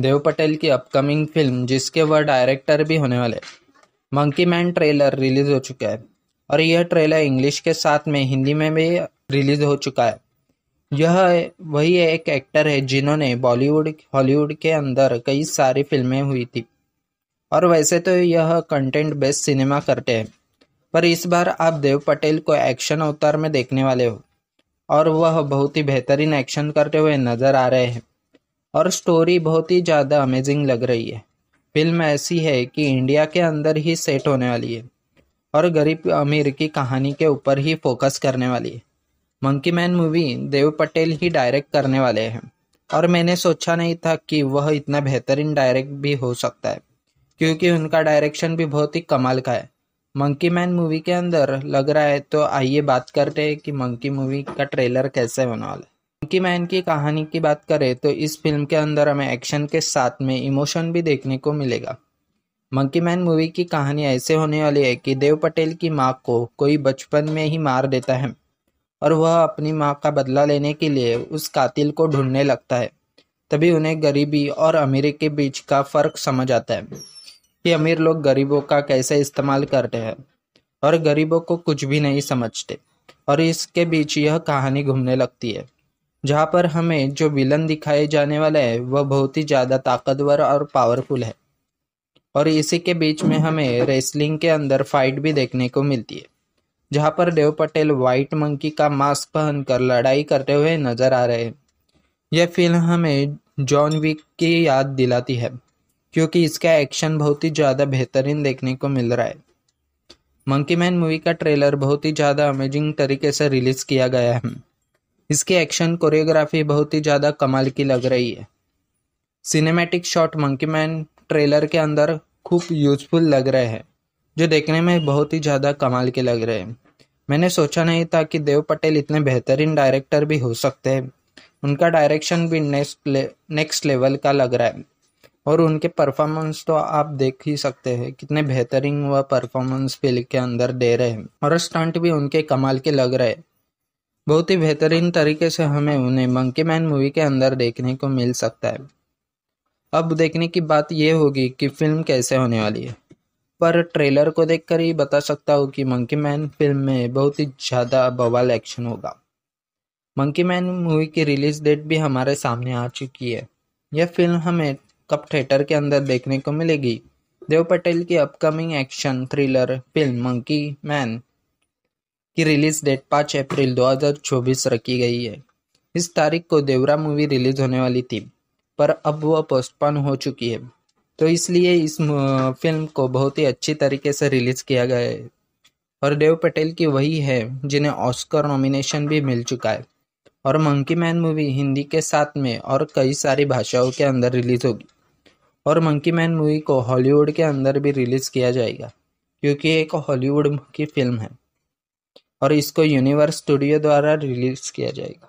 देव पटेल की upcoming film जिसके वह डायरेक्टर भी होने वाले मंकी मैन ट्रेलर रिलीज हो चुका है और यह ट्रेलर इंग्लिश के साथ में हिंदी में भी रिलीज हो चुका है यह वही एक एक्टर है जिन्होंने बॉलीवुड हॉलीवुड के अंदर कई सारी फिल्में हुई थी और वैसे तो यह कंटेंट बेस्ड सिनेमा करते हैं पर इस बार आप देव पटेल को एक्शन अवतार में देखने वाले हो और वह बहुत ही बेहतरीन एक्शन करते हुए नजर आ रहे हैं और स्टोरी बहुत ही ज़्यादा अमेजिंग लग रही है फिल्म ऐसी है कि इंडिया के अंदर ही सेट होने वाली है और गरीब अमीर की कहानी के ऊपर ही फोकस करने वाली है Monkey Man movie Dev Patel ही डायरेक्ट करने वाले हैं और मैंने सोचा नहीं था कि वह इतना बेहतरीन डायरेक्ट भी हो सकता है क्योंकि उनका डायरेक्शन भी बहुत ही कमाल का है मंकी मैन मूवी के अंदर लग रहा है तो आइए बात करते हैं कि मंकी मूवी का ट्रेलर कैसे बना वाला है मंकी मैन की कहानी की बात करें तो इस फिल्म के अंदर हमें एक्शन के साथ में इमोशन भी देखने को मिलेगा मंकी मैन मूवी की कहानी ऐसे होने वाली है कि देव पटेल की माँ को कोई बचपन में ही मार देता है और वह अपनी माँ का बदला लेने के लिए उस कातिल को ढूंढने लगता है तभी उन्हें गरीबी और अमीरी के बीच का फ़र्क समझ आता है कि अमीर लोग गरीबों का कैसे इस्तेमाल करते हैं और गरीबों को कुछ भी नहीं समझते और इसके बीच यह कहानी घूमने लगती है जहाँ पर हमें जो विलन दिखाए जाने वाला है वह बहुत ही ज़्यादा ताकतवर और पावरफुल है और इसी के बीच में हमें रेसलिंग के अंदर फाइट भी देखने को मिलती है जहाँ पर देव पटेल व्हाइट मंकी का मास्क पहनकर लड़ाई करते हुए नजर आ रहे हैं यह फिल्म हमें जॉन विक की याद दिलाती है क्योंकि इसका एक्शन बहुत ही ज़्यादा बेहतरीन देखने को मिल रहा है मंकी मैन मूवी का ट्रेलर बहुत ही ज़्यादा अमेजिंग तरीके से रिलीज़ किया गया है इसकी एक्शन कोरियोग्राफी बहुत ही ज़्यादा कमाल की लग रही है cinematic shot Monkey Man trailer के अंदर खूब यूजफुल लग रहे हैं जो देखने में बहुत ही ज़्यादा कमाल के लग रहे हैं मैंने सोचा नहीं था कि देव पटेल इतने बेहतरीन डायरेक्टर भी हो सकते हैं उनका डायरेक्शन भी नेक्स्ट ले, नेक्स्ट लेवल का लग रहा है और उनके परफॉर्मेंस तो आप देख ही सकते हैं कितने बेहतरीन वह परफॉर्मेंस फिल्म के अंदर दे रहे हैं और स्टंट भी उनके कमाल के लग रहे हैं बहुत ही बेहतरीन तरीके से हमें उन्हें मंकी मैन मूवी के अंदर देखने को मिल सकता है अब देखने की बात यह होगी कि फिल्म कैसे होने वाली है पर ट्रेलर को देखकर ही बता सकता हूँ कि मंकी मैन फिल्म में बहुत ही ज़्यादा बवाल एक्शन होगा मंकी मैन मूवी की रिलीज डेट भी हमारे सामने आ चुकी है यह फिल्म हमें कब थिएटर के अंदर देखने को मिलेगी देव पटेल की upcoming action thriller film Monkey Man की रिलीज डेट पाँच अप्रैल 2024 रखी गई है इस तारीख को देवरा मूवी रिलीज होने वाली थी पर अब वह पोस्टपोन हो चुकी है तो इसलिए इस फिल्म को बहुत ही अच्छी तरीके से रिलीज किया गया है और देव पटेल की वही है जिन्हें ऑस्कर नॉमिनेशन भी मिल चुका है और मंकी मैन मूवी हिंदी के साथ में और कई सारी भाषाओं के अंदर रिलीज होगी और मंकी मैन मूवी को हॉलीवुड के अंदर भी रिलीज किया जाएगा क्योंकि एक हॉलीवुड की फिल्म है और इसको यूनिवर्स स्टूडियो द्वारा रिलीज किया जाएगा